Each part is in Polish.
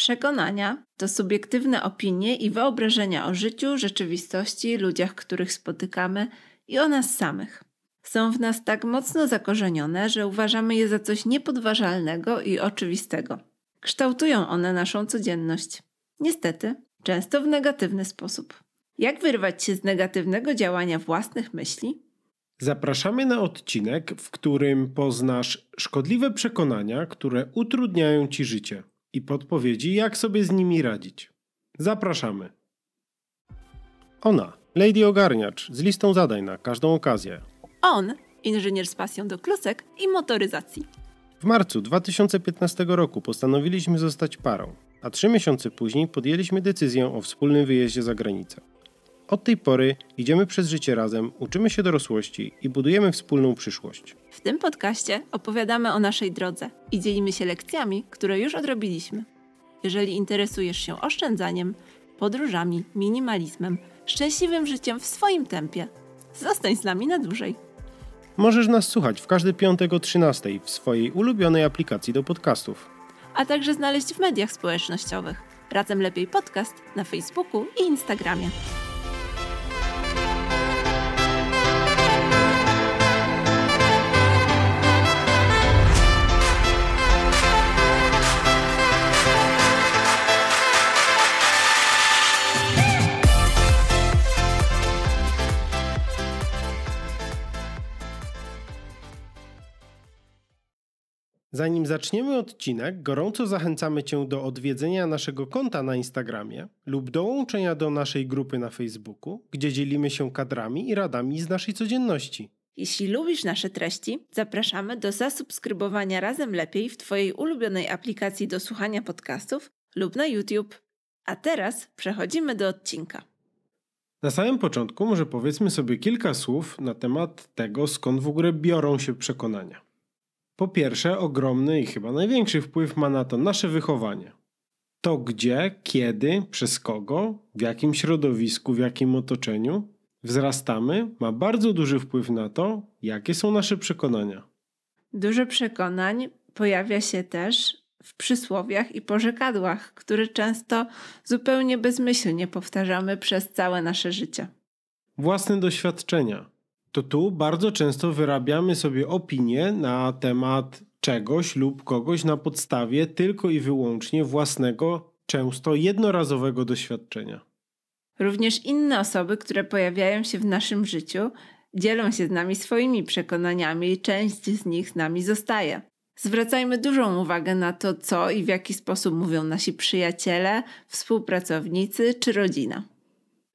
Przekonania to subiektywne opinie i wyobrażenia o życiu, rzeczywistości, ludziach, których spotykamy i o nas samych. Są w nas tak mocno zakorzenione, że uważamy je za coś niepodważalnego i oczywistego. Kształtują one naszą codzienność. Niestety, często w negatywny sposób. Jak wyrwać się z negatywnego działania własnych myśli? Zapraszamy na odcinek, w którym poznasz szkodliwe przekonania, które utrudniają ci życie i podpowiedzi, jak sobie z nimi radzić. Zapraszamy. Ona, Lady Ogarniacz, z listą zadań na każdą okazję. On, inżynier z pasją do klusek i motoryzacji. W marcu 2015 roku postanowiliśmy zostać parą, a trzy miesiące później podjęliśmy decyzję o wspólnym wyjeździe za granicę. Od tej pory idziemy przez życie razem, uczymy się dorosłości i budujemy wspólną przyszłość. W tym podcaście opowiadamy o naszej drodze i dzielimy się lekcjami, które już odrobiliśmy. Jeżeli interesujesz się oszczędzaniem, podróżami, minimalizmem, szczęśliwym życiem w swoim tempie, zostań z nami na dłużej. Możesz nas słuchać w każdy piątek o 13 w swojej ulubionej aplikacji do podcastów, a także znaleźć w mediach społecznościowych. Razem lepiej podcast na Facebooku i Instagramie. Zanim zaczniemy odcinek, gorąco zachęcamy Cię do odwiedzenia naszego konta na Instagramie lub dołączenia do naszej grupy na Facebooku, gdzie dzielimy się kadrami i radami z naszej codzienności. Jeśli lubisz nasze treści, zapraszamy do zasubskrybowania Razem Lepiej w Twojej ulubionej aplikacji do słuchania podcastów lub na YouTube. A teraz przechodzimy do odcinka. Na samym początku może powiedzmy sobie kilka słów na temat tego, skąd w ogóle biorą się przekonania. Po pierwsze, ogromny i chyba największy wpływ ma na to nasze wychowanie. To gdzie, kiedy, przez kogo, w jakim środowisku, w jakim otoczeniu wzrastamy, ma bardzo duży wpływ na to, jakie są nasze przekonania. Dużo przekonań pojawia się też w przysłowiach i porzekadłach, które często zupełnie bezmyślnie powtarzamy przez całe nasze życie. Własne doświadczenia, to tu bardzo często wyrabiamy sobie opinie na temat czegoś lub kogoś na podstawie tylko i wyłącznie własnego, często jednorazowego doświadczenia. Również inne osoby, które pojawiają się w naszym życiu, dzielą się z nami swoimi przekonaniami i część z nich z nami zostaje. Zwracajmy dużą uwagę na to, co i w jaki sposób mówią nasi przyjaciele, współpracownicy czy rodzina.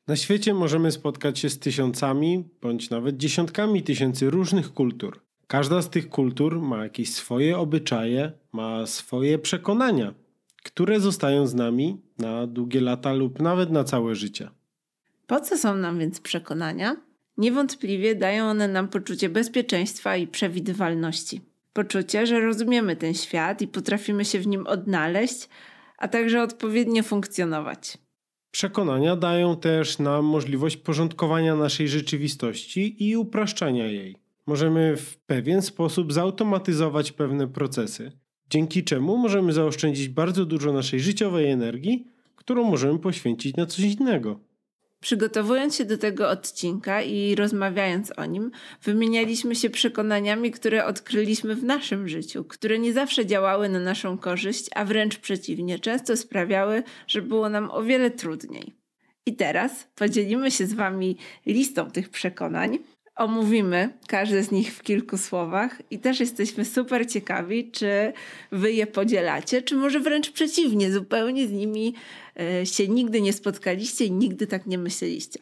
Na świecie możemy spotkać się z tysiącami bądź nawet dziesiątkami tysięcy różnych kultur. Każda z tych kultur ma jakieś swoje obyczaje, ma swoje przekonania, które zostają z nami na długie lata lub nawet na całe życie. Po co są nam więc przekonania? Niewątpliwie dają one nam poczucie bezpieczeństwa i przewidywalności. Poczucie, że rozumiemy ten świat i potrafimy się w nim odnaleźć, a także odpowiednio funkcjonować. Przekonania dają też nam możliwość porządkowania naszej rzeczywistości i upraszczania jej. Możemy w pewien sposób zautomatyzować pewne procesy, dzięki czemu możemy zaoszczędzić bardzo dużo naszej życiowej energii, którą możemy poświęcić na coś innego. Przygotowując się do tego odcinka i rozmawiając o nim, wymienialiśmy się przekonaniami, które odkryliśmy w naszym życiu, które nie zawsze działały na naszą korzyść, a wręcz przeciwnie, często sprawiały, że było nam o wiele trudniej. I teraz podzielimy się z Wami listą tych przekonań. Omówimy każde z nich w kilku słowach i też jesteśmy super ciekawi, czy Wy je podzielacie, czy może wręcz przeciwnie, zupełnie z nimi E, się nigdy nie spotkaliście i nigdy tak nie myśleliście.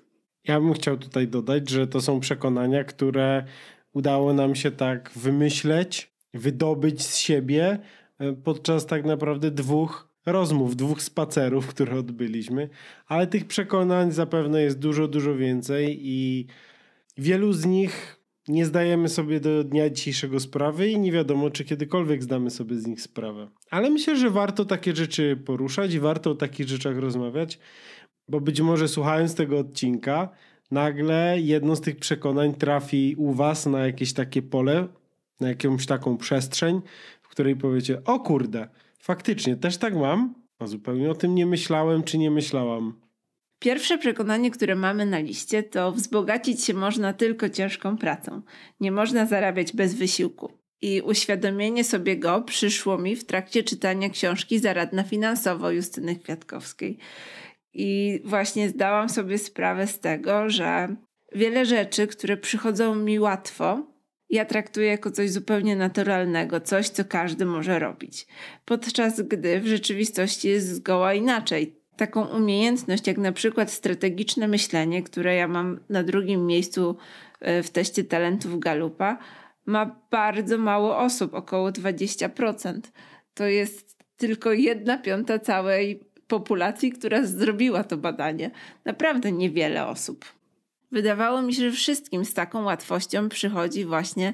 Ja bym chciał tutaj dodać, że to są przekonania, które udało nam się tak wymyśleć, wydobyć z siebie e, podczas tak naprawdę dwóch rozmów, dwóch spacerów, które odbyliśmy, ale tych przekonań zapewne jest dużo, dużo więcej i wielu z nich nie zdajemy sobie do dnia dzisiejszego sprawy i nie wiadomo, czy kiedykolwiek zdamy sobie z nich sprawę. Ale myślę, że warto takie rzeczy poruszać i warto o takich rzeczach rozmawiać, bo być może słuchając tego odcinka, nagle jedno z tych przekonań trafi u Was na jakieś takie pole, na jakąś taką przestrzeń, w której powiecie: O kurde, faktycznie też tak mam, a zupełnie o tym nie myślałem czy nie myślałam. Pierwsze przekonanie, które mamy na liście, to wzbogacić się można tylko ciężką pracą. Nie można zarabiać bez wysiłku. I uświadomienie sobie go przyszło mi w trakcie czytania książki Zaradna finansowo Justyny Kwiatkowskiej. I właśnie zdałam sobie sprawę z tego, że wiele rzeczy, które przychodzą mi łatwo, ja traktuję jako coś zupełnie naturalnego, coś, co każdy może robić. Podczas gdy w rzeczywistości jest zgoła inaczej taką umiejętność, jak na przykład strategiczne myślenie, które ja mam na drugim miejscu e, w teście talentów Galupa, ma bardzo mało osób, około 20%. To jest tylko jedna piąta całej populacji, która zrobiła to badanie. Naprawdę niewiele osób. Wydawało mi się, że wszystkim z taką łatwością przychodzi właśnie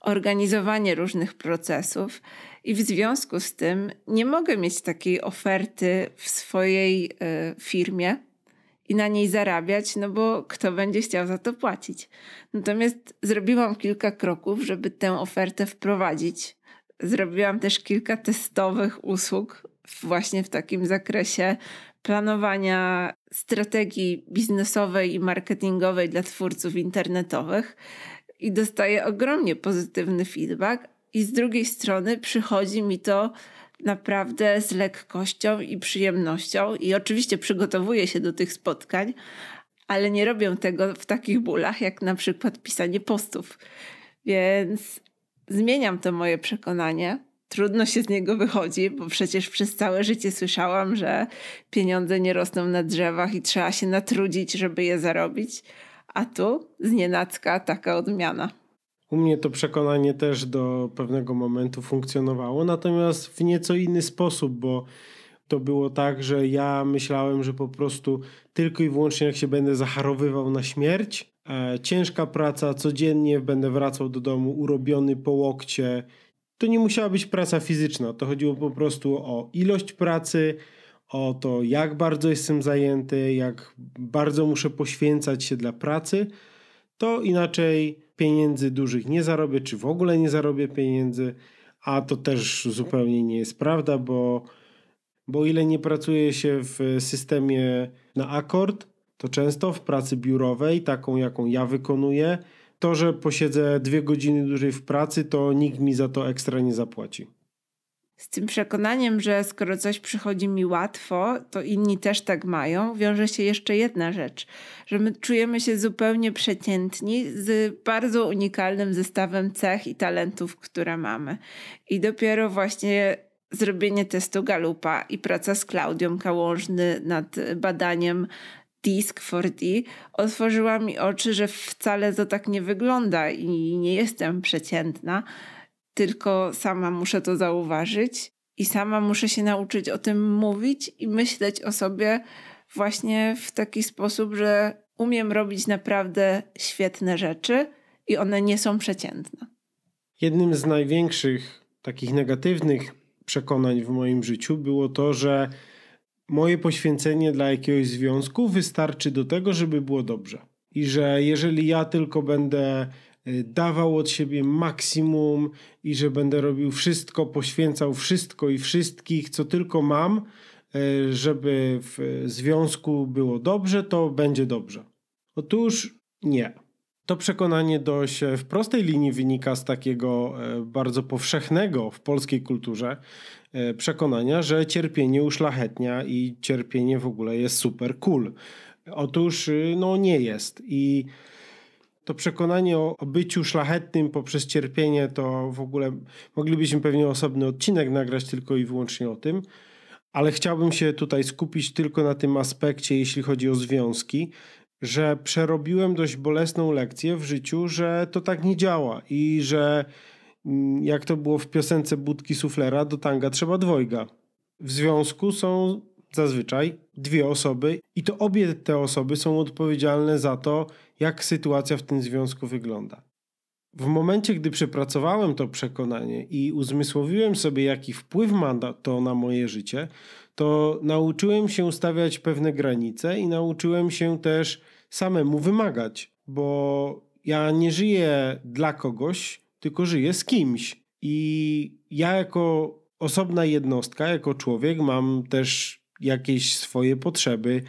organizowanie różnych procesów i w związku z tym nie mogę mieć takiej oferty w swojej e, firmie i na niej zarabiać, no bo kto będzie chciał za to płacić. Natomiast zrobiłam kilka kroków, żeby tę ofertę wprowadzić. Zrobiłam też kilka testowych usług właśnie w takim zakresie planowania strategii biznesowej i marketingowej dla twórców internetowych i dostaję ogromnie pozytywny feedback, i z drugiej strony przychodzi mi to naprawdę z lekkością i przyjemnością. I oczywiście przygotowuję się do tych spotkań, ale nie robię tego w takich bólach jak na przykład pisanie postów. Więc zmieniam to moje przekonanie. Trudno się z niego wychodzi, bo przecież przez całe życie słyszałam, że pieniądze nie rosną na drzewach i trzeba się natrudzić, żeby je zarobić. A tu znienacka taka odmiana. U mnie to przekonanie też do pewnego momentu funkcjonowało, natomiast w nieco inny sposób, bo to było tak, że ja myślałem, że po prostu tylko i wyłącznie jak się będę zacharowywał na śmierć, e, ciężka praca, codziennie będę wracał do domu urobiony po łokcie. To nie musiała być praca fizyczna, to chodziło po prostu o ilość pracy, o to jak bardzo jestem zajęty, jak bardzo muszę poświęcać się dla pracy to inaczej pieniędzy dużych nie zarobię, czy w ogóle nie zarobię pieniędzy, a to też zupełnie nie jest prawda, bo, bo ile nie pracuje się w systemie na akord, to często w pracy biurowej, taką jaką ja wykonuję, to, że posiedzę dwie godziny dłużej w pracy, to nikt mi za to ekstra nie zapłaci z tym przekonaniem, że skoro coś przychodzi mi łatwo, to inni też tak mają, wiąże się jeszcze jedna rzecz, że my czujemy się zupełnie przeciętni z bardzo unikalnym zestawem cech i talentów, które mamy. I dopiero właśnie zrobienie testu Galupa i praca z Klaudią Kałążny nad badaniem Disk 4D otworzyła mi oczy, że wcale to tak nie wygląda i nie jestem przeciętna tylko sama muszę to zauważyć i sama muszę się nauczyć o tym mówić i myśleć o sobie właśnie w taki sposób, że umiem robić naprawdę świetne rzeczy i one nie są przeciętne. Jednym z największych takich negatywnych przekonań w moim życiu było to, że moje poświęcenie dla jakiegoś związku wystarczy do tego, żeby było dobrze. I że jeżeli ja tylko będę Y, dawał od siebie maksimum i że będę robił wszystko, poświęcał wszystko i wszystkich, co tylko mam, y, żeby w związku było dobrze, to będzie dobrze. Otóż nie. To przekonanie dość w prostej linii wynika z takiego e, bardzo powszechnego w polskiej kulturze e, przekonania, że cierpienie uszlachetnia i cierpienie w ogóle jest super cool. Otóż y, no nie jest i to przekonanie o, o byciu szlachetnym poprzez cierpienie, to w ogóle moglibyśmy pewnie osobny odcinek nagrać tylko i wyłącznie o tym, ale chciałbym się tutaj skupić tylko na tym aspekcie, jeśli chodzi o związki, że przerobiłem dość bolesną lekcję w życiu, że to tak nie działa i że mm, jak to było w piosence Budki Suflera, do tanga trzeba dwojga. W związku są zazwyczaj dwie osoby i to obie te osoby są odpowiedzialne za to, jak sytuacja w tym związku wygląda. W momencie, gdy przepracowałem to przekonanie i uzmysłowiłem sobie, jaki wpływ ma to na moje życie, to nauczyłem się stawiać pewne granice i nauczyłem się też samemu wymagać, bo ja nie żyję dla kogoś, tylko żyję z kimś. I ja, jako osobna jednostka, jako człowiek, mam też jakieś swoje potrzeby,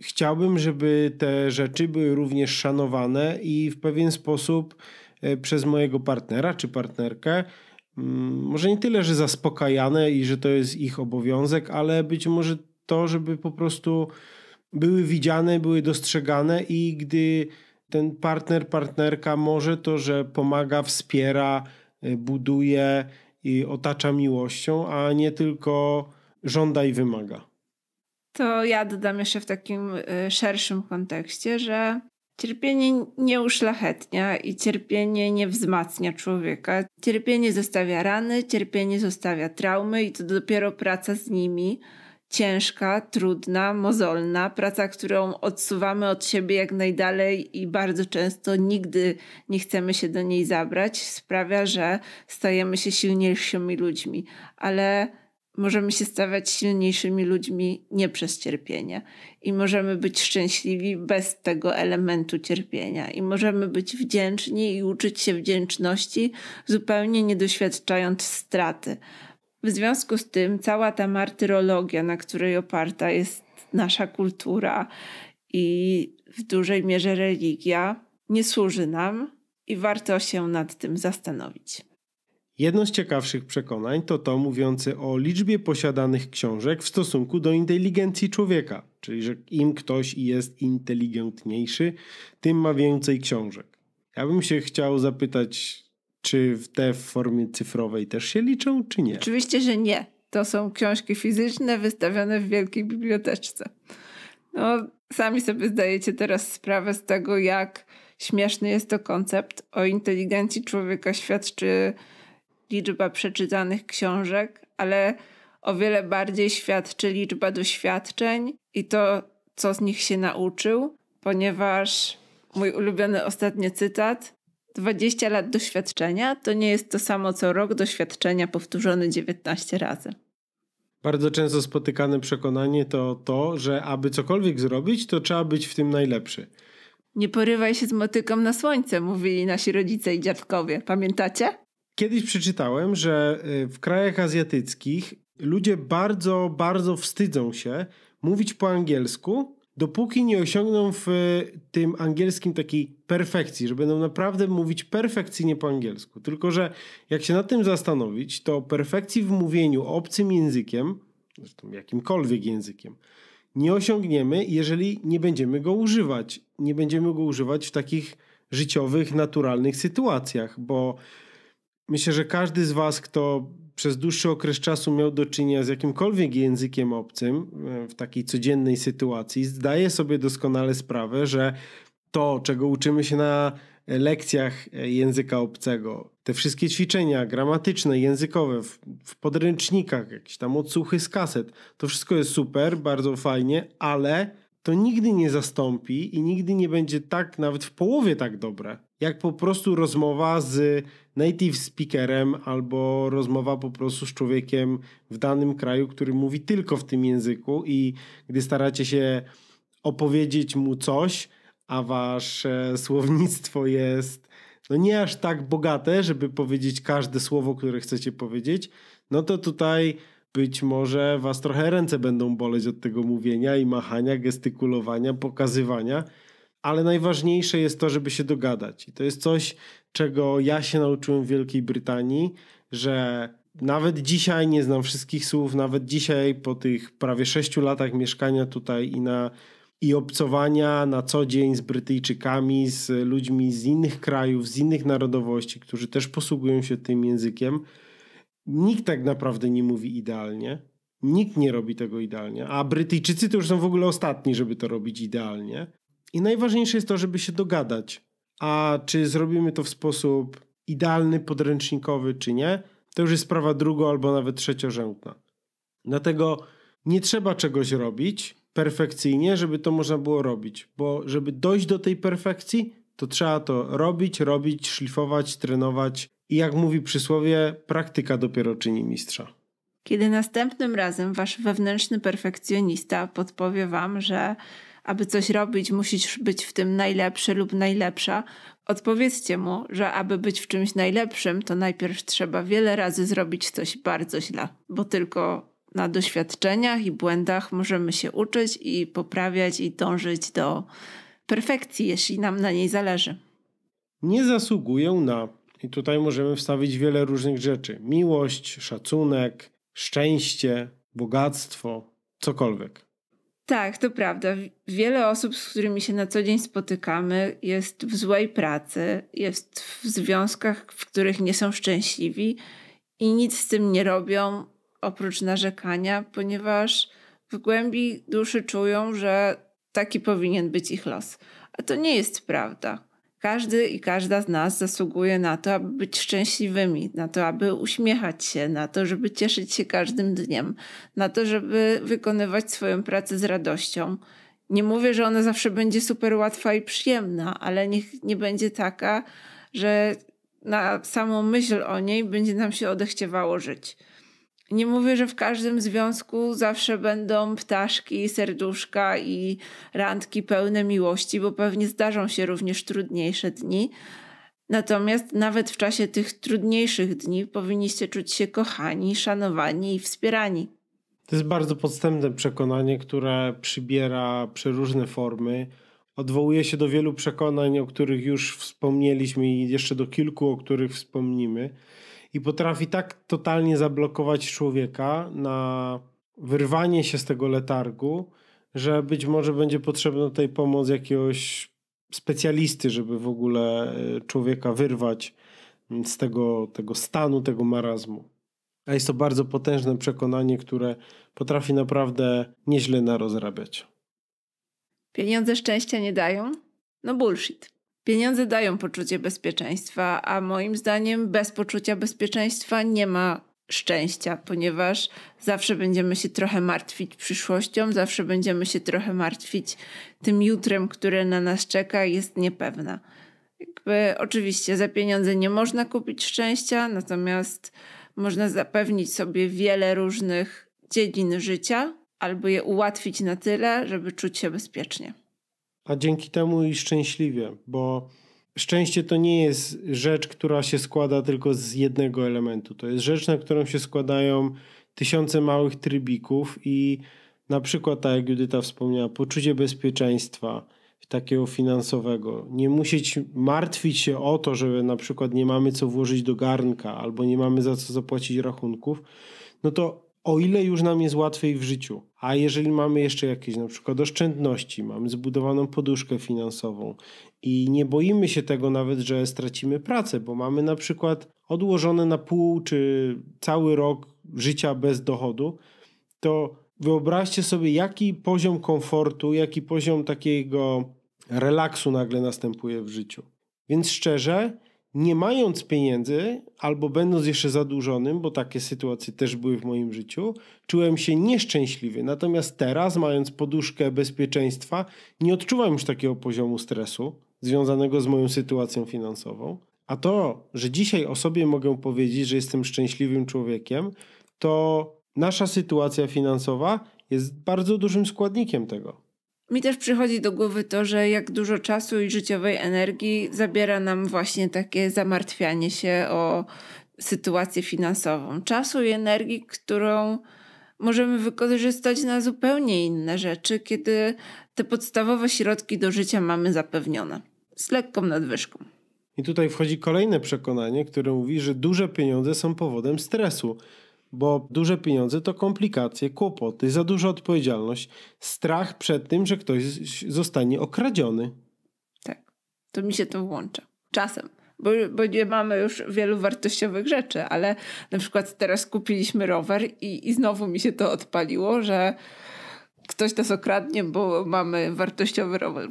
chciałbym, żeby te rzeczy były również szanowane i w pewien sposób e, przez mojego partnera czy partnerkę. Mm, może nie tyle, że zaspokajane i że to jest ich obowiązek, ale być może to, żeby po prostu były widziane, były dostrzegane i gdy ten partner, partnerka może to, że pomaga, wspiera, e, buduje i otacza miłością, a nie tylko żąda i wymaga to ja dodam jeszcze w takim y, szerszym kontekście, że cierpienie nie uszlachetnia i cierpienie nie wzmacnia człowieka. Cierpienie zostawia rany, cierpienie zostawia traumy i to dopiero praca z nimi. Ciężka, trudna, mozolna, praca, którą odsuwamy od siebie jak najdalej i bardzo często nigdy nie chcemy się do niej zabrać, sprawia, że stajemy się silniejszymi ludźmi. Ale możemy się stawać silniejszymi ludźmi nie przez cierpienie i możemy być szczęśliwi bez tego elementu cierpienia i możemy być wdzięczni i uczyć się wdzięczności, zupełnie nie doświadczając straty. W związku z tym cała ta martyrologia, na której oparta jest nasza kultura i w dużej mierze religia, nie służy nam i warto się nad tym zastanowić. Jedno z ciekawszych przekonań to to mówiące o liczbie posiadanych książek w stosunku do inteligencji człowieka, czyli że im ktoś jest inteligentniejszy, tym ma więcej książek. Ja bym się chciał zapytać, czy te w formie cyfrowej też się liczą, czy nie? Oczywiście, że nie. To są książki fizyczne wystawione w wielkiej biblioteczce. No, sami sobie zdajecie teraz sprawę z tego, jak śmieszny jest to koncept. O inteligencji człowieka świadczy liczba przeczytanych książek, ale o wiele bardziej świadczy liczba doświadczeń i to, co z nich się nauczył, ponieważ mój ulubiony ostatni cytat 20 lat doświadczenia to nie jest to samo co rok doświadczenia powtórzony 19 razy. Bardzo często spotykane przekonanie to to, że aby cokolwiek zrobić, to trzeba być w tym najlepszy. Nie porywaj się z motyką na słońce, mówili nasi rodzice i dziadkowie. Pamiętacie? Kiedyś przeczytałem, że y, w krajach azjatyckich ludzie bardzo, bardzo wstydzą się mówić po angielsku, dopóki nie osiągną w y, tym angielskim takiej perfekcji, że będą naprawdę mówić perfekcyjnie po angielsku. Tylko, że jak się nad tym zastanowić, to perfekcji w mówieniu obcym językiem, zresztą jakimkolwiek językiem, nie osiągniemy, jeżeli nie będziemy go używać. Nie będziemy go używać w takich życiowych, naturalnych sytuacjach, bo Myślę, że każdy z Was, kto przez dłuższy okres czasu miał do czynienia z jakimkolwiek językiem obcym e, w takiej codziennej sytuacji, zdaje sobie doskonale sprawę, że to, czego uczymy się na lekcjach e, języka obcego, te wszystkie ćwiczenia gramatyczne, językowe, w, w podręcznikach, jakieś tam odsłuchy z kaset, to wszystko jest super, bardzo fajnie, ale to nigdy nie zastąpi i nigdy nie będzie tak, nawet w połowie tak dobre, jak po prostu rozmowa z native speakerem albo rozmowa po prostu z człowiekiem w danym kraju, który mówi tylko w tym języku i gdy staracie się opowiedzieć mu coś, a wasze słownictwo jest no nie aż tak bogate, żeby powiedzieć każde słowo, które chcecie powiedzieć, no to tutaj być może was trochę ręce będą boleć od tego mówienia i machania, gestykulowania, pokazywania ale najważniejsze jest to, żeby się dogadać. I to jest coś, czego ja się nauczyłem w Wielkiej Brytanii, że nawet dzisiaj nie znam wszystkich słów, nawet dzisiaj po tych prawie sześciu latach mieszkania tutaj i na i obcowania na co dzień z Brytyjczykami, z ludźmi z innych krajów, z innych narodowości, którzy też posługują się tym językiem. Nikt tak naprawdę nie mówi idealnie. Nikt nie robi tego idealnie, a Brytyjczycy to już są w ogóle ostatni, żeby to robić idealnie. I najważniejsze jest to, żeby się dogadać. A czy zrobimy to w sposób idealny, podręcznikowy, czy nie, to już jest sprawa drugo albo nawet trzeciorzędna. Dlatego nie trzeba czegoś robić perfekcyjnie, żeby to można było robić, bo żeby dojść do tej perfekcji, to trzeba to robić, robić, szlifować, trenować i jak mówi przysłowie, praktyka dopiero czyni mistrza. Kiedy następnym razem wasz wewnętrzny perfekcjonista podpowie wam, że aby coś robić, musisz być w tym najlepszy lub najlepsza, odpowiedzcie mu, że aby być w czymś najlepszym, to najpierw trzeba wiele razy zrobić coś bardzo źle, bo tylko na doświadczeniach i błędach możemy się uczyć i poprawiać i dążyć do perfekcji, jeśli nam na niej zależy. Nie zasługują na, i tutaj możemy wstawić wiele różnych rzeczy: miłość, szacunek, szczęście, bogactwo, cokolwiek. Tak, to prawda. Wiele osób, z którymi się na co dzień spotykamy, jest w złej pracy, jest w związkach, w których nie są szczęśliwi i nic z tym nie robią oprócz narzekania, ponieważ w głębi duszy czują, że taki powinien być ich los. A to nie jest prawda. Każdy i każda z nas zasługuje na to, aby być szczęśliwymi, na to, aby uśmiechać się, na to, żeby cieszyć się każdym dniem, na to, żeby wykonywać swoją pracę z radością. Nie mówię, że ona zawsze będzie super łatwa i przyjemna, ale niech nie będzie taka, że na samą myśl o niej będzie nam się odechciewało żyć nie mówię, że w każdym związku zawsze będą ptaszki, serduszka i randki pełne miłości, bo pewnie zdarzą się również trudniejsze dni. Natomiast nawet w czasie tych trudniejszych dni powinniście czuć się kochani, szanowani i wspierani. To jest bardzo podstępne przekonanie, które przybiera przeróżne formy. Odwołuje się do wielu przekonań, o których już wspomnieliśmy i jeszcze do kilku, o których wspomnimy i potrafi tak totalnie zablokować człowieka na wyrwanie się z tego letargu, że być może będzie potrzebna tutaj pomoc jakiegoś specjalisty, żeby w ogóle e, człowieka wyrwać mm, z tego, tego stanu, tego marazmu. A jest to bardzo potężne przekonanie, które potrafi naprawdę nieźle narozrabiać. Pieniądze szczęścia nie dają? No bullshit. Pieniądze dają poczucie bezpieczeństwa, a moim zdaniem bez poczucia bezpieczeństwa nie ma szczęścia, ponieważ zawsze będziemy się trochę martwić przyszłością, zawsze będziemy się trochę martwić tym jutrem, które na nas czeka, jest niepewna. Jakby, oczywiście za pieniądze nie można kupić szczęścia, natomiast można zapewnić sobie wiele różnych dziedzin życia albo je ułatwić na tyle, żeby czuć się bezpiecznie a dzięki temu i szczęśliwie, bo szczęście to nie jest rzecz, która się składa tylko z jednego elementu. To jest rzecz, na którą się składają tysiące małych trybików i na przykład, tak jak Judyta wspomniała, poczucie bezpieczeństwa takiego finansowego. Nie musieć martwić się o to, że na przykład nie mamy co włożyć do garnka albo nie mamy za co zapłacić rachunków, no to o ile już nam jest łatwiej w życiu, a jeżeli mamy jeszcze jakieś na przykład oszczędności, mamy zbudowaną poduszkę finansową i nie boimy się tego nawet, że stracimy pracę, bo mamy na przykład odłożone na pół czy cały rok życia bez dochodu, to wyobraźcie sobie, jaki poziom komfortu, jaki poziom takiego relaksu nagle następuje w życiu. Więc szczerze, nie mając pieniędzy albo będąc jeszcze zadłużonym, bo takie sytuacje też były w moim życiu, czułem się nieszczęśliwy. Natomiast teraz, mając poduszkę bezpieczeństwa, nie odczuwam już takiego poziomu stresu związanego z moją sytuacją finansową. A to, że dzisiaj o sobie mogę powiedzieć, że jestem szczęśliwym człowiekiem, to nasza sytuacja finansowa jest bardzo dużym składnikiem tego. Mi też przychodzi do głowy to, że jak dużo czasu i życiowej energii zabiera nam właśnie takie zamartwianie się o sytuację finansową. Czasu i energii, którą możemy wykorzystać na zupełnie inne rzeczy, kiedy te podstawowe środki do życia mamy zapewnione z lekką nadwyżką. I tutaj wchodzi kolejne przekonanie, które mówi, że duże pieniądze są powodem stresu bo duże pieniądze to komplikacje, kłopoty, za duża odpowiedzialność, strach przed tym, że ktoś zostanie okradziony. Tak, to mi się to włącza. Czasem. Bo, bo nie mamy już wielu wartościowych rzeczy, ale na przykład teraz kupiliśmy rower i, i znowu mi się to odpaliło, że ktoś nas okradnie, bo mamy wartościowy rower.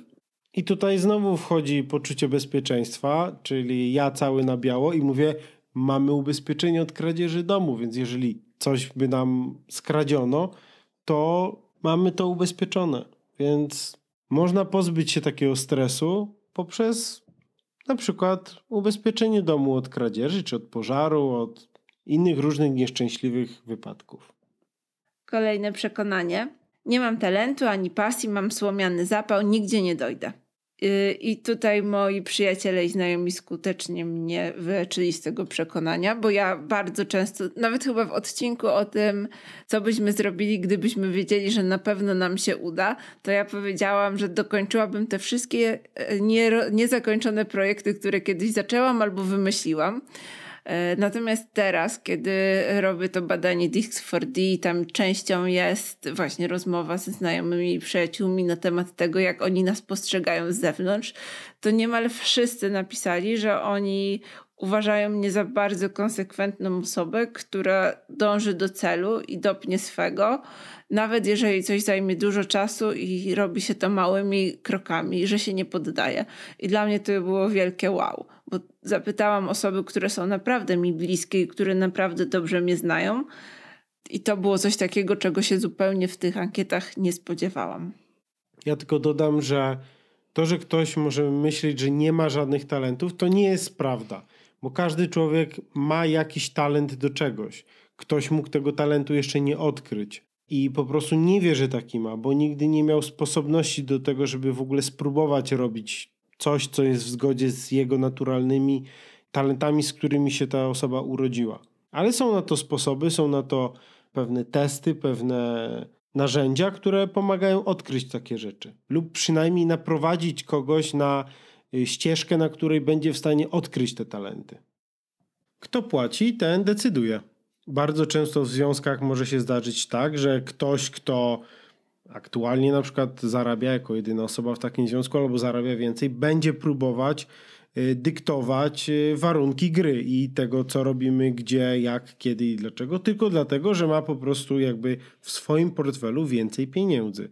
I tutaj znowu wchodzi poczucie bezpieczeństwa, czyli ja cały na biało i mówię, mamy ubezpieczenie od kradzieży domu, więc jeżeli coś by nam skradziono, to mamy to ubezpieczone. Więc można pozbyć się takiego stresu poprzez na przykład ubezpieczenie domu od kradzieży, czy od pożaru, od innych różnych nieszczęśliwych wypadków. Kolejne przekonanie. Nie mam talentu ani pasji, mam słomiany zapał, nigdzie nie dojdę. Y, I tutaj moi przyjaciele i znajomi skutecznie mnie wyleczyli z tego przekonania, bo ja bardzo często, nawet chyba w odcinku o tym, co byśmy zrobili, gdybyśmy wiedzieli, że na pewno nam się uda, to ja powiedziałam, że dokończyłabym te wszystkie e, niezakończone projekty, które kiedyś zaczęłam albo wymyśliłam. E, natomiast teraz, kiedy robię to badanie Dix4D, tam częścią jest właśnie rozmowa ze znajomymi i przyjaciółmi na temat tego, jak oni nas postrzegają z zewnątrz, to niemal wszyscy napisali, że oni uważają mnie za bardzo konsekwentną osobę, która dąży do celu i dopnie swego, nawet jeżeli coś zajmie dużo czasu i robi się to małymi krokami, że się nie poddaje. I dla mnie to było wielkie wow bo zapytałam osoby, które są naprawdę mi bliskie i które naprawdę dobrze mnie znają. I to było coś takiego, czego się zupełnie w tych ankietach nie spodziewałam. Ja tylko dodam, że to, że ktoś może myśleć, że nie ma żadnych talentów, to nie jest prawda, bo każdy człowiek ma jakiś talent do czegoś. Ktoś mógł tego talentu jeszcze nie odkryć i po prostu nie wie, że taki ma, bo nigdy nie miał sposobności do tego, żeby w ogóle spróbować robić coś, co jest w zgodzie z jego naturalnymi talentami, z którymi się ta osoba urodziła. Ale są na to sposoby, są na to pewne testy, pewne narzędzia, które pomagają odkryć takie rzeczy lub przynajmniej naprowadzić kogoś na y, ścieżkę, na której będzie w stanie odkryć te talenty. Kto płaci, ten decyduje. Bardzo często w związkach może się zdarzyć tak, że ktoś, kto aktualnie na przykład zarabia jako jedyna osoba w takim związku albo zarabia więcej, będzie próbować y, dyktować y, warunki gry i tego, co robimy, gdzie, jak, kiedy i dlaczego, tylko dlatego, że ma po prostu jakby w swoim portfelu więcej pieniędzy.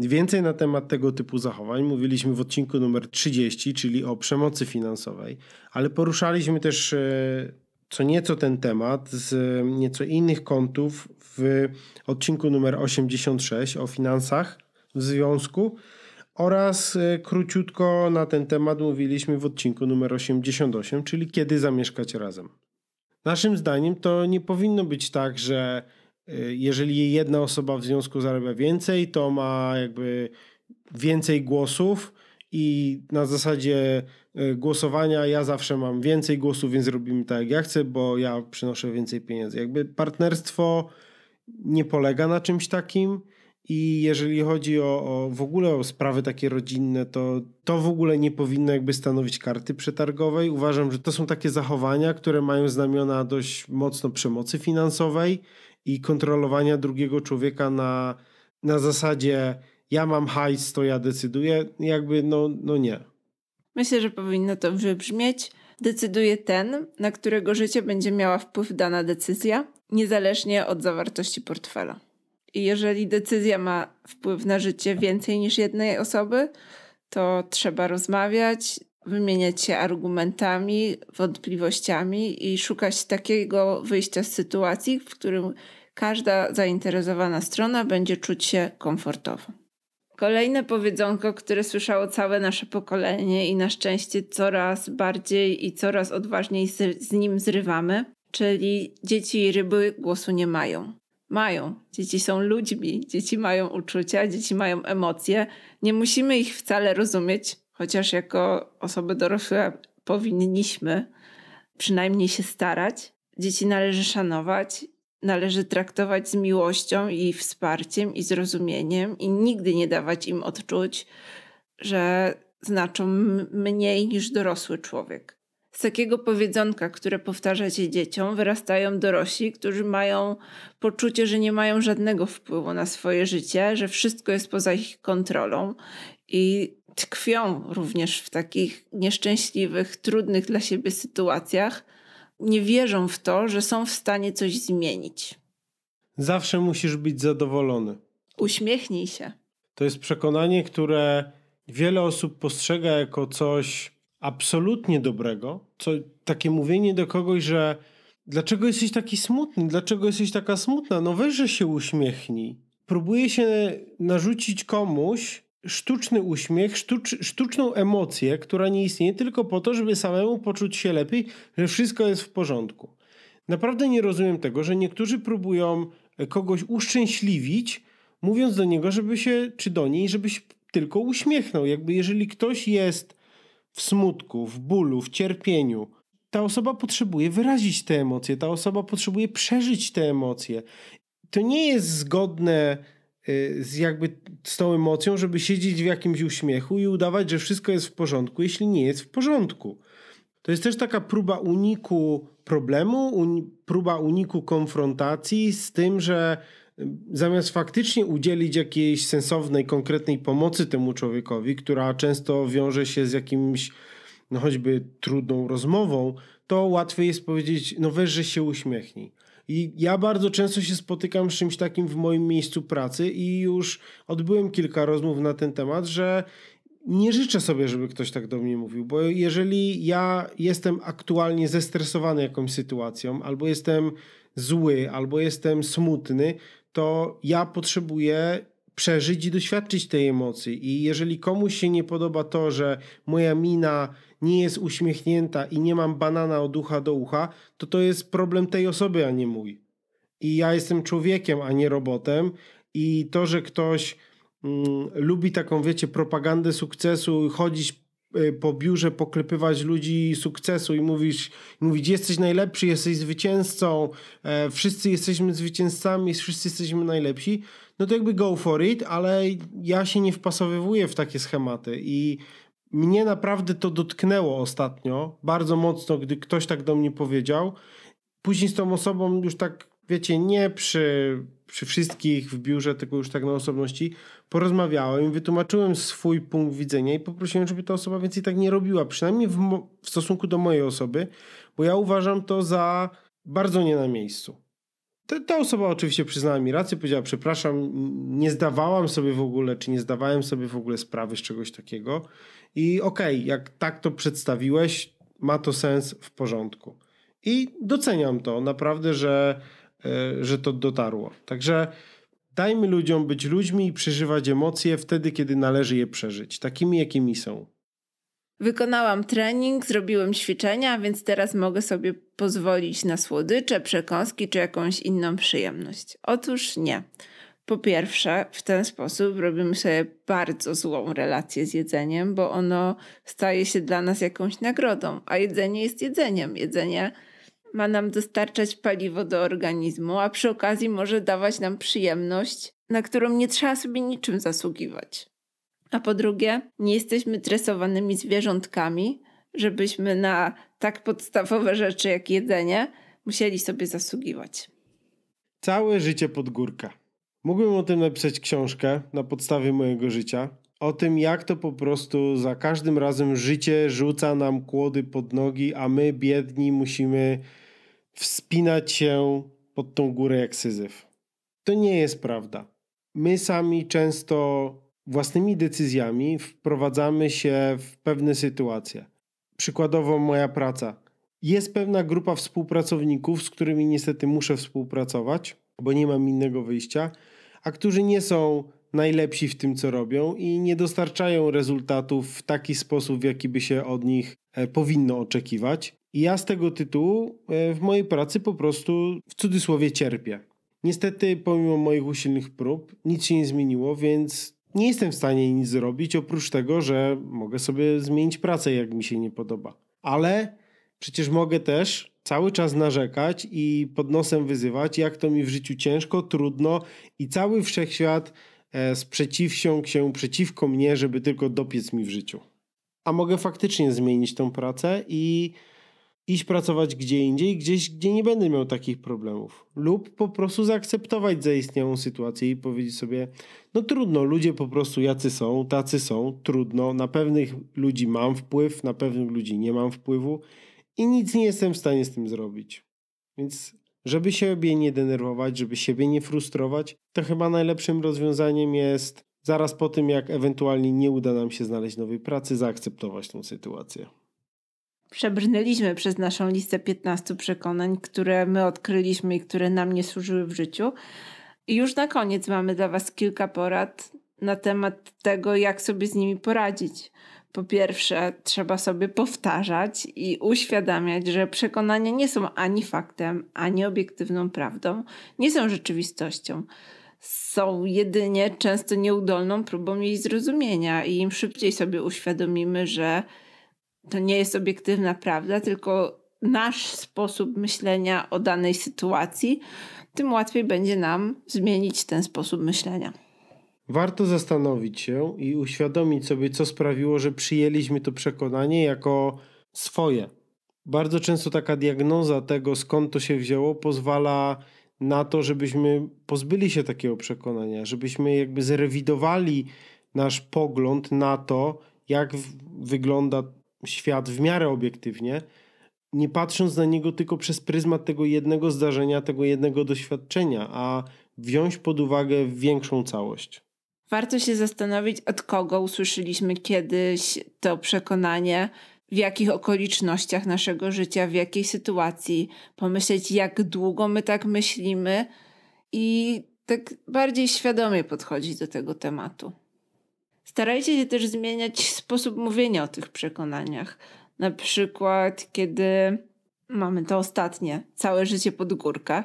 Więcej na temat tego typu zachowań mówiliśmy w odcinku numer 30, czyli o przemocy finansowej, ale poruszaliśmy też y, co nieco ten temat z nieco innych kątów w odcinku numer 86 o finansach w związku oraz e, króciutko na ten temat mówiliśmy w odcinku numer 88, czyli kiedy zamieszkać razem. Naszym zdaniem to nie powinno być tak, że e, jeżeli jedna osoba w związku zarabia więcej, to ma jakby więcej głosów i na zasadzie E, głosowania ja zawsze mam więcej głosów, więc robimy tak jak ja chcę, bo ja przynoszę więcej pieniędzy. Jakby partnerstwo nie polega na czymś takim. I jeżeli chodzi o, o w ogóle o sprawy takie rodzinne, to to w ogóle nie powinno jakby stanowić karty przetargowej. Uważam, że to są takie zachowania, które mają znamiona dość mocno przemocy finansowej i kontrolowania drugiego człowieka na, na zasadzie ja mam hajs, to ja decyduję. Jakby no, no nie. Myślę, że powinno to wybrzmieć. Decyduje ten, na którego życie będzie miała wpływ dana decyzja, niezależnie od zawartości portfela. I jeżeli decyzja ma wpływ na życie więcej niż jednej osoby, to trzeba rozmawiać, wymieniać się argumentami, wątpliwościami i szukać takiego wyjścia z sytuacji, w którym każda zainteresowana strona będzie czuć się komfortowo. Kolejne powiedzonko, które słyszało całe nasze pokolenie i na szczęście coraz bardziej i coraz odważniej z, nim zrywamy, czyli dzieci i ryby głosu nie mają. Mają. Dzieci są ludźmi, dzieci mają uczucia, dzieci mają emocje. Nie musimy ich wcale rozumieć, chociaż jako osoby dorosłe powinniśmy przynajmniej się starać. Dzieci należy szanować należy traktować z miłością i wsparciem i zrozumieniem i nigdy nie dawać im odczuć, że znaczą mniej niż dorosły człowiek. Z takiego powiedzonka, które powtarza się dzieciom, wyrastają dorośli, którzy mają poczucie, że nie mają żadnego wpływu na swoje życie, że wszystko jest poza ich kontrolą i tkwią również w takich nieszczęśliwych, trudnych dla siebie sytuacjach, nie wierzą w to, że są w stanie coś zmienić. Zawsze musisz być zadowolony. Uśmiechnij się. To jest przekonanie, które wiele osób postrzega jako coś absolutnie dobrego. Co, takie mówienie do kogoś, że dlaczego jesteś taki smutny, dlaczego jesteś taka smutna, no weź, że się uśmiechnij. Próbuje się narzucić komuś sztuczny uśmiech, sztucz, sztuczną emocję, która nie istnieje tylko po to, żeby samemu poczuć się lepiej, że wszystko jest w porządku. Naprawdę nie rozumiem tego, że niektórzy próbują e, kogoś uszczęśliwić, mówiąc do niego, żeby się, czy do niej, żebyś tylko uśmiechnął. Jakby jeżeli ktoś jest w smutku, w bólu, w cierpieniu, ta osoba potrzebuje wyrazić te emocje, ta osoba potrzebuje przeżyć te emocje. To nie jest zgodne Y, z jakby z tą emocją, żeby siedzieć w jakimś uśmiechu i udawać, że wszystko jest w porządku, jeśli nie jest w porządku. To jest też taka próba uniku problemu, próba uniku konfrontacji z tym, że y, zamiast faktycznie udzielić jakiejś sensownej, konkretnej pomocy temu człowiekowi, która często wiąże się z jakimś no choćby trudną rozmową, to łatwiej jest powiedzieć, no weź, że się uśmiechnij. I ja bardzo często się spotykam z czymś takim w moim miejscu pracy i już odbyłem kilka rozmów na ten temat, że nie życzę sobie, żeby ktoś tak do mnie mówił, bo jeżeli ja jestem aktualnie zestresowany jakąś sytuacją, albo jestem zły, albo jestem smutny, to ja potrzebuję przeżyć i doświadczyć tej emocji. I jeżeli komuś się nie podoba to, że moja mina nie jest uśmiechnięta i nie mam banana od ucha do ucha, to to jest problem tej osoby, a nie mój. I ja jestem człowiekiem, a nie robotem. I to, że ktoś mm, lubi taką, wiecie, propagandę sukcesu, chodzić y, po biurze poklepywać ludzi sukcesu i mówić, mówić jesteś najlepszy, jesteś zwycięzcą, e, wszyscy jesteśmy zwycięzcami, wszyscy jesteśmy najlepsi, no to jakby go for it, ale ja się nie wpasowywuję w takie schematy i mnie naprawdę to dotknęło ostatnio, bardzo mocno, gdy ktoś tak do mnie powiedział. Później z tą osobą już tak, wiecie, nie przy, przy wszystkich w biurze, tylko już tak na osobności, porozmawiałem, wytłumaczyłem swój punkt widzenia i poprosiłem, żeby ta osoba więcej tak nie robiła, przynajmniej w, w stosunku do mojej osoby, bo ja uważam to za bardzo nie na miejscu. Ta, ta osoba oczywiście przyznała mi rację, powiedziała: Przepraszam, nie zdawałam sobie w ogóle, czy nie zdawałem sobie w ogóle sprawy z czegoś takiego. I okej, okay, jak tak to przedstawiłeś, ma to sens w porządku. I doceniam to naprawdę, że, e, że to dotarło. Także dajmy ludziom być ludźmi i przeżywać emocje wtedy, kiedy należy je przeżyć, takimi, jakimi są. Wykonałam trening, zrobiłem ćwiczenia, więc teraz mogę sobie pozwolić na słodycze, przekąski czy jakąś inną przyjemność. Otóż nie. Po pierwsze, w ten sposób robimy sobie bardzo złą relację z jedzeniem, bo ono staje się dla nas jakąś nagrodą, a jedzenie jest jedzeniem. Jedzenie ma nam dostarczać paliwo do organizmu, a przy okazji może dawać nam przyjemność, na którą nie trzeba sobie niczym zasługiwać a po drugie, nie jesteśmy dresowanymi zwierzątkami, żebyśmy na tak podstawowe rzeczy jak jedzenie musieli sobie zasługiwać. Całe życie pod górkę. Mógłbym o tym napisać książkę na podstawie mojego życia. O tym, jak to po prostu za każdym razem życie rzuca nam kłody pod nogi, a my, biedni, musimy wspinać się pod tą górę jak syzyf. To nie jest prawda. My sami często własnymi decyzjami wprowadzamy się w pewne sytuacje. Przykładowo moja praca. Jest pewna grupa współpracowników, z którymi niestety muszę współpracować, bo nie mam innego wyjścia, a którzy nie są najlepsi w tym, co robią i nie dostarczają rezultatów w taki sposób, w jaki by się od nich e, powinno oczekiwać. I ja z tego tytułu e, w mojej pracy po prostu w cudzysłowie cierpię. Niestety, pomimo moich usilnych prób, nic się nie zmieniło, więc nie jestem w stanie nic zrobić, oprócz tego, że mogę sobie zmienić pracę, jak mi się nie podoba. Ale przecież mogę też cały czas narzekać i pod nosem wyzywać, jak to mi w życiu ciężko, trudno i cały wszechświat e, sprzeciwsiąk się przeciwko mnie, żeby tylko dopiec mi w życiu. A mogę faktycznie zmienić tą pracę i iść pracować gdzie indziej, gdzieś, gdzie nie będę miał takich problemów. Lub po prostu zaakceptować zaistniałą sytuację i powiedzieć sobie, no trudno, ludzie po prostu jacy są, tacy są, trudno, na pewnych ludzi mam wpływ, na pewnych ludzi nie mam wpływu i nic nie jestem w stanie z tym zrobić. Więc żeby siebie nie denerwować, żeby siebie nie frustrować, to chyba najlepszym rozwiązaniem jest zaraz po tym, jak ewentualnie nie uda nam się znaleźć nowej pracy, zaakceptować tą sytuację przebrnęliśmy przez naszą listę 15 przekonań, które my odkryliśmy i które nam nie służyły w życiu. I już na koniec mamy dla Was kilka porad na temat tego, jak sobie z nimi poradzić. Po pierwsze, trzeba sobie powtarzać i uświadamiać, że przekonania nie są ani faktem, ani obiektywną prawdą, nie są rzeczywistością. Są jedynie często nieudolną próbą jej zrozumienia, i im szybciej sobie uświadomimy, że to nie jest obiektywna prawda, tylko nasz sposób myślenia o danej sytuacji, tym łatwiej będzie nam zmienić ten sposób myślenia. Warto zastanowić się i uświadomić sobie, co sprawiło, że przyjęliśmy to przekonanie jako swoje. Bardzo często taka diagnoza tego, skąd to się wzięło, pozwala na to, żebyśmy pozbyli się takiego przekonania, żebyśmy jakby zrewidowali nasz pogląd na to, jak wygląda świat w miarę obiektywnie, nie patrząc na niego tylko przez pryzmat tego jednego zdarzenia, tego jednego doświadczenia, a wziąć pod uwagę większą całość. Warto się zastanowić, od kogo usłyszeliśmy kiedyś to przekonanie, w jakich okolicznościach naszego życia, w jakiej sytuacji, pomyśleć, jak długo my tak myślimy i tak bardziej świadomie podchodzić do tego tematu. Starajcie się też zmieniać sposób mówienia o tych przekonaniach. Na przykład, kiedy mamy to ostatnie, całe życie pod górkę,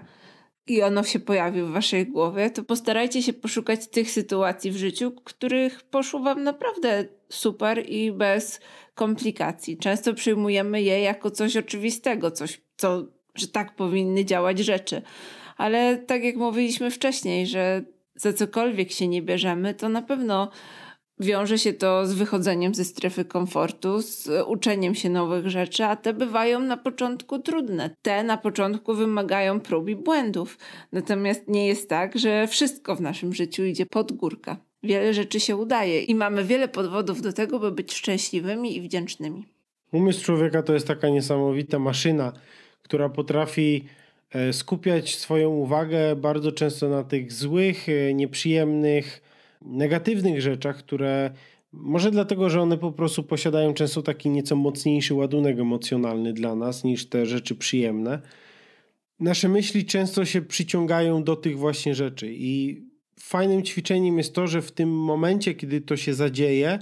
i ono się pojawi w waszej głowie, to postarajcie się poszukać tych sytuacji w życiu, których poszło wam naprawdę super i bez komplikacji. Często przyjmujemy je jako coś oczywistego, coś, co, że tak powinny działać rzeczy. Ale tak jak mówiliśmy wcześniej, że za cokolwiek się nie bierzemy, to na pewno Wiąże się to z wychodzeniem ze strefy komfortu, z uczeniem się nowych rzeczy, a te bywają na początku trudne. Te na początku wymagają prób i błędów. Natomiast nie jest tak, że wszystko w naszym życiu idzie pod górkę. Wiele rzeczy się udaje i mamy wiele powodów do tego, by być szczęśliwymi i wdzięcznymi. Umysł człowieka to jest taka niesamowita maszyna, która potrafi e, skupiać swoją uwagę bardzo często na tych złych, e, nieprzyjemnych, negatywnych rzeczach, które może dlatego, że one po prostu posiadają często taki nieco mocniejszy ładunek emocjonalny dla nas niż te rzeczy przyjemne. Nasze myśli często się przyciągają do tych właśnie rzeczy i fajnym ćwiczeniem jest to, że w tym momencie, kiedy to się zadzieje,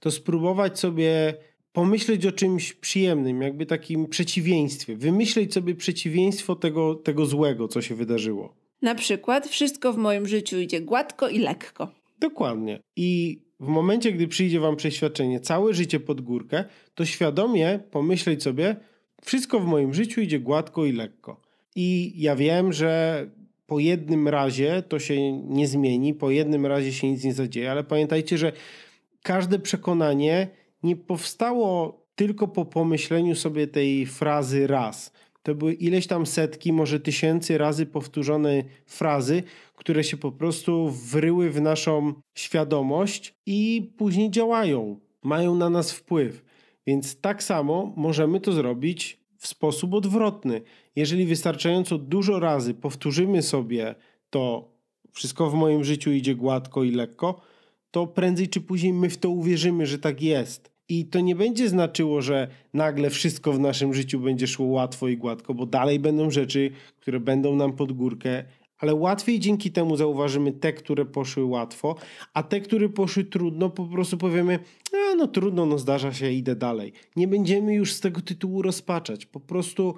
to spróbować sobie pomyśleć o czymś przyjemnym, jakby takim przeciwieństwie. Wymyśleć sobie przeciwieństwo tego, tego złego, co się wydarzyło. Na przykład, wszystko w moim życiu idzie gładko i lekko. Dokładnie. I w momencie, gdy przyjdzie wam przeświadczenie całe życie pod górkę, to świadomie pomyśleć sobie, wszystko w moim życiu idzie gładko i lekko. I ja wiem, że po jednym razie to się nie zmieni, po jednym razie się nic nie zadzieje, ale pamiętajcie, że każde przekonanie nie powstało tylko po pomyśleniu sobie tej frazy raz to były ileś tam setki, może tysięcy razy powtórzone frazy, które się po prostu wryły w naszą świadomość i później działają, mają na nas wpływ. Więc tak samo możemy to zrobić w sposób odwrotny. Jeżeli wystarczająco dużo razy powtórzymy sobie to, wszystko w moim życiu idzie gładko i lekko, to prędzej czy później my w to uwierzymy, że tak jest. I to nie będzie znaczyło, że nagle wszystko w naszym życiu będzie szło łatwo i gładko, bo dalej będą rzeczy, które będą nam pod górkę, ale łatwiej dzięki temu zauważymy te, które poszły łatwo, a te, które poszły trudno, po prostu powiemy, a no trudno, no zdarza się, idę dalej. Nie będziemy już z tego tytułu rozpaczać. Po prostu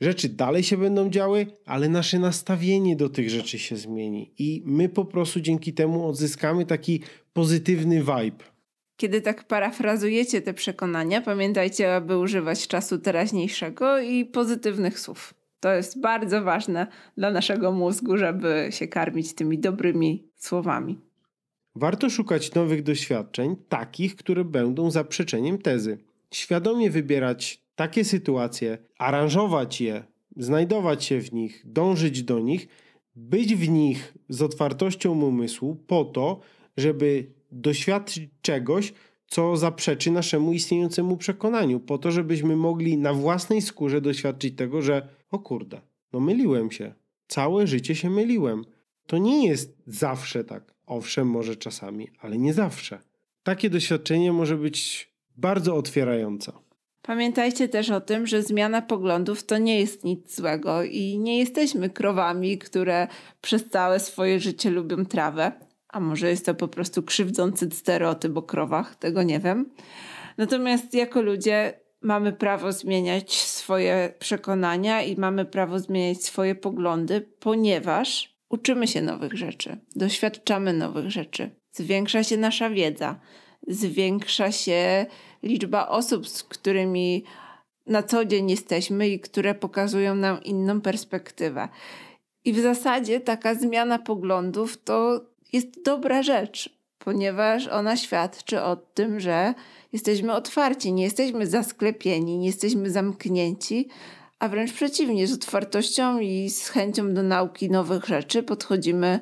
rzeczy dalej się będą działy, ale nasze nastawienie do tych rzeczy się zmieni i my po prostu dzięki temu odzyskamy taki pozytywny vibe. Kiedy tak parafrazujecie te przekonania, pamiętajcie, aby używać czasu teraźniejszego i pozytywnych słów. To jest bardzo ważne dla naszego mózgu, żeby się karmić tymi dobrymi słowami. Warto szukać nowych doświadczeń, takich, które będą zaprzeczeniem tezy. Świadomie wybierać takie sytuacje, aranżować je, znajdować się w nich, dążyć do nich, być w nich z otwartością umysłu po to, żeby doświadczyć czegoś, co zaprzeczy naszemu istniejącemu przekonaniu, po to, żebyśmy mogli na własnej skórze doświadczyć tego, że o kurde, no myliłem się, całe życie się myliłem. To nie jest zawsze tak. Owszem, może czasami, ale nie zawsze. Takie doświadczenie może być bardzo otwierające. Pamiętajcie też o tym, że zmiana poglądów to nie jest nic złego i nie jesteśmy krowami, które przez całe swoje życie lubią trawę. A może jest to po prostu krzywdzący stereotyp o krowach, tego nie wiem. Natomiast jako ludzie mamy prawo zmieniać swoje przekonania i mamy prawo zmieniać swoje poglądy, ponieważ uczymy się nowych rzeczy, doświadczamy nowych rzeczy, zwiększa się nasza wiedza, zwiększa się liczba osób, z którymi na co dzień jesteśmy i które pokazują nam inną perspektywę. I w zasadzie taka zmiana poglądów to jest dobra rzecz, ponieważ ona świadczy o tym, że jesteśmy otwarci, nie jesteśmy zasklepieni, nie jesteśmy zamknięci, a wręcz przeciwnie, z otwartością i z chęcią do nauki nowych rzeczy podchodzimy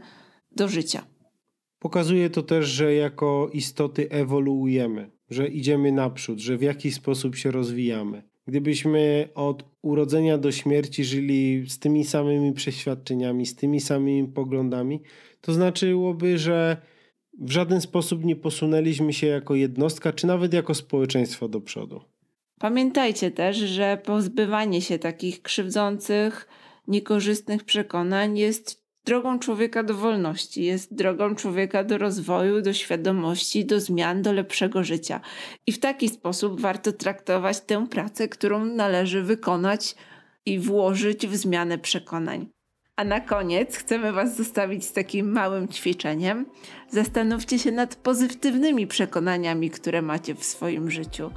do życia. Pokazuje to też, że jako istoty ewoluujemy, że idziemy naprzód, że w jakiś sposób się rozwijamy gdybyśmy od urodzenia do śmierci żyli z tymi samymi przeświadczeniami, z tymi samymi poglądami, to znaczyłoby, że w żaden sposób nie posunęliśmy się jako jednostka, czy nawet jako społeczeństwo do przodu. Pamiętajcie też, że pozbywanie się takich krzywdzących, niekorzystnych przekonań jest drogą człowieka do wolności, jest drogą człowieka do rozwoju, do świadomości, do zmian, do lepszego życia. I w taki sposób warto traktować tę pracę, którą należy wykonać i włożyć w zmianę przekonań. A na koniec chcemy Was zostawić z takim małym ćwiczeniem. Zastanówcie się nad pozytywnymi przekonaniami, które macie w swoim życiu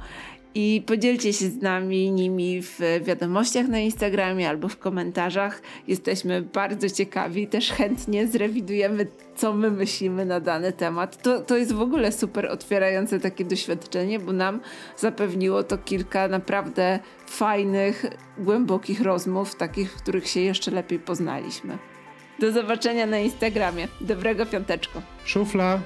i podzielcie się z nami nimi w wiadomościach na Instagramie albo w komentarzach. Jesteśmy bardzo ciekawi, też chętnie zrewidujemy, co my myślimy na dany temat. To, to jest w ogóle super otwierające takie doświadczenie, bo nam zapewniło to kilka naprawdę fajnych, głębokich rozmów, takich, w których się jeszcze lepiej poznaliśmy. Do zobaczenia na Instagramie. Dobrego piąteczku. Szufla.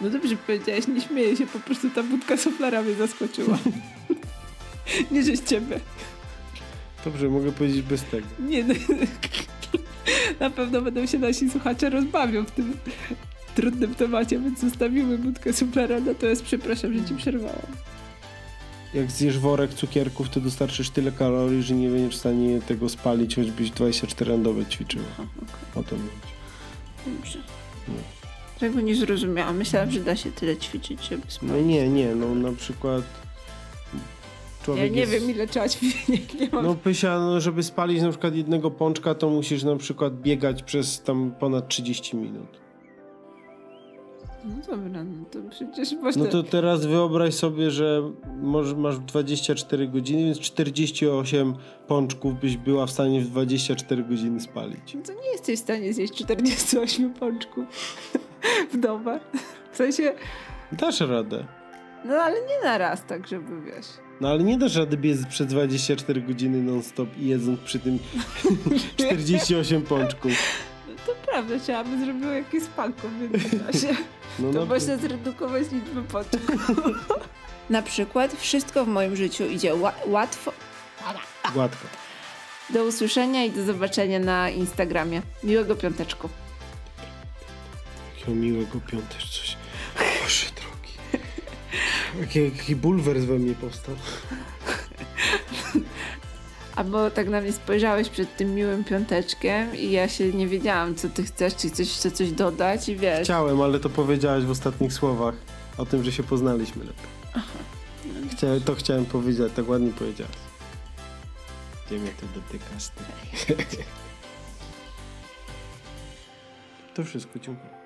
No dobrze powiedziałeś, nie śmieję się, po prostu ta budka soflera mnie zaskoczyła. nie, że z ciebie. Dobrze, mogę powiedzieć bez tego. Nie, no, na pewno będą się nasi słuchacze rozbawią w tym trudnym temacie, więc zostawimy budkę suflera, natomiast przepraszam, że ci przerwałam. Jak zjesz worek cukierków, to dostarczysz tyle kalorii, że nie będziesz w stanie tego spalić, choćbyś 24 randowe ćwiczyła. okay. O to mówić. Dobrze. No. Tego nie zrozumiałam. Myślałam, że da się tyle ćwiczyć, żeby spać. No nie, nie, no na przykład człowiek Ja nie jest... wiem, ile trzeba ćwiczyć, nie mam. No Pysia, no, żeby spalić na przykład jednego pączka, to musisz na przykład biegać przez tam ponad 30 minut. No dobra, no to przecież właśnie... No to teraz wyobraź sobie, że masz 24 godziny, więc 48 pączków byś była w stanie w 24 godziny spalić. No to nie jesteś w stanie zjeść 48 pączków w dobę. W sensie... Dasz radę. No ale nie na raz, tak żeby wiesz. No ale nie dasz rady biec przez 24 godziny non-stop i jedząc przy tym 48 pączków. No to prawda, trzeba by zrobiło jakieś spanko w czasie. No to no. można zredukować liczbę pączków. na przykład wszystko w moim życiu idzie ła łatwo... Łatwo. Do usłyszenia i do zobaczenia na Instagramie. Miłego piąteczku. Takiego miłego piątek coś. Boże drogi. Jaki, jaki bulwer we mnie powstał. Albo tak na mnie spojrzałeś przed tym miłym piąteczkiem i ja się nie wiedziałam, co ty chcesz, czy chcesz jeszcze coś dodać i wiesz. Chciałem, ale to powiedziałeś w ostatnich słowach o tym, że się poznaliśmy lepiej. Chciałem, to chciałem powiedzieć, tak ładnie powiedziałaś. Gdzie mnie to dotyka z tym. To wszystko, dziękuję.